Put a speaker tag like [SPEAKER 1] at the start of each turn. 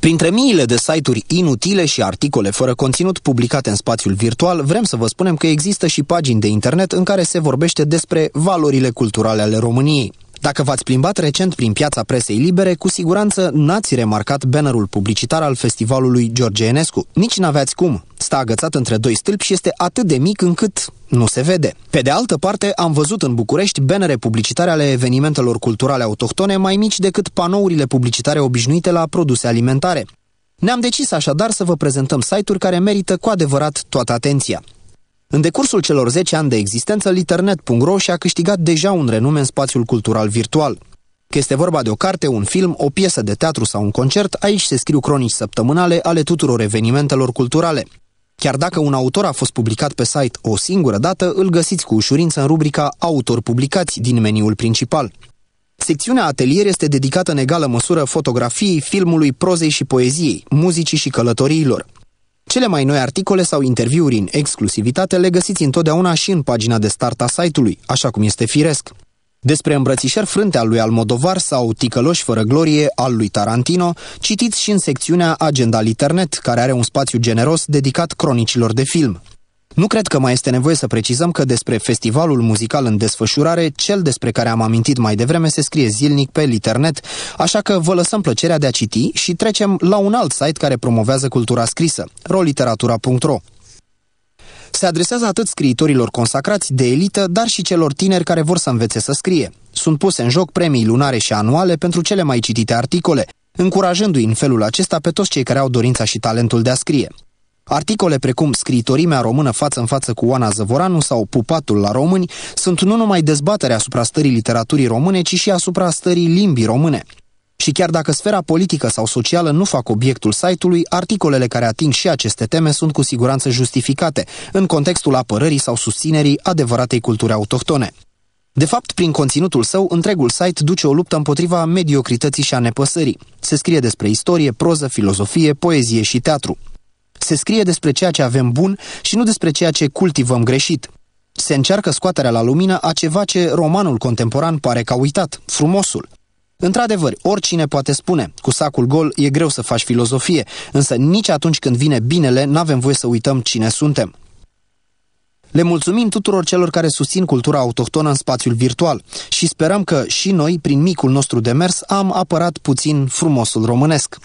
[SPEAKER 1] Printre miile de site-uri inutile și articole fără conținut publicate în spațiul virtual, vrem să vă spunem că există și pagini de internet în care se vorbește despre valorile culturale ale României. Dacă v-ați plimbat recent prin piața presei libere, cu siguranță n-ați remarcat bannerul publicitar al festivalului George Enescu. Nici n-aveați cum. Sta agățat între doi stâlpi și este atât de mic încât nu se vede. Pe de altă parte, am văzut în București bannere publicitare ale evenimentelor culturale autohtone mai mici decât panourile publicitare obișnuite la produse alimentare. Ne-am decis așadar să vă prezentăm site-uri care merită cu adevărat toată atenția. În decursul celor 10 ani de existență, Liternet.ro și-a câștigat deja un renume în spațiul cultural virtual. Că este vorba de o carte, un film, o piesă de teatru sau un concert, aici se scriu cronici săptămânale ale tuturor evenimentelor culturale. Chiar dacă un autor a fost publicat pe site o singură dată, îl găsiți cu ușurință în rubrica Autor publicați din meniul principal. Secțiunea Atelier este dedicată în egală măsură fotografiei, filmului, prozei și poeziei, muzicii și călătoriilor. Cele mai noi articole sau interviuri în exclusivitate le găsiți întotdeauna și în pagina de start a site-ului, așa cum este firesc. Despre îmbrățișări frânte al lui Almodovar sau Ticăloși fără glorie al lui Tarantino, citiți și în secțiunea Agenda Liternet, care are un spațiu generos dedicat cronicilor de film. Nu cred că mai este nevoie să precizăm că despre festivalul muzical în desfășurare, cel despre care am amintit mai devreme, se scrie zilnic pe internet, așa că vă lăsăm plăcerea de a citi și trecem la un alt site care promovează cultura scrisă, roliteratura.ro se adresează atât scriitorilor consacrați de elită, dar și celor tineri care vor să învețe să scrie. Sunt puse în joc premii lunare și anuale pentru cele mai citite articole, încurajându-i în felul acesta pe toți cei care au dorința și talentul de a scrie. Articole precum Scritorimea română față în față cu Oana Zăvoranu sau Pupatul la români sunt nu numai dezbatere asupra stării literaturii române, ci și asupra stării limbii române. Și chiar dacă sfera politică sau socială nu fac obiectul site-ului, articolele care ating și aceste teme sunt cu siguranță justificate, în contextul apărării sau susținerii adevăratei culturi autohtone. De fapt, prin conținutul său, întregul site duce o luptă împotriva mediocrității și a nepăsării. Se scrie despre istorie, proză, filozofie, poezie și teatru se scrie despre ceea ce avem bun și nu despre ceea ce cultivăm greșit. Se încearcă scoaterea la lumină a ceva ce romanul contemporan pare că a uitat, frumosul. Într-adevăr, oricine poate spune, cu sacul gol e greu să faci filozofie, însă nici atunci când vine binele, n-avem voie să uităm cine suntem. Le mulțumim tuturor celor care susțin cultura autohtonă în spațiul virtual și sperăm că și noi, prin micul nostru demers, am apărat puțin frumosul românesc.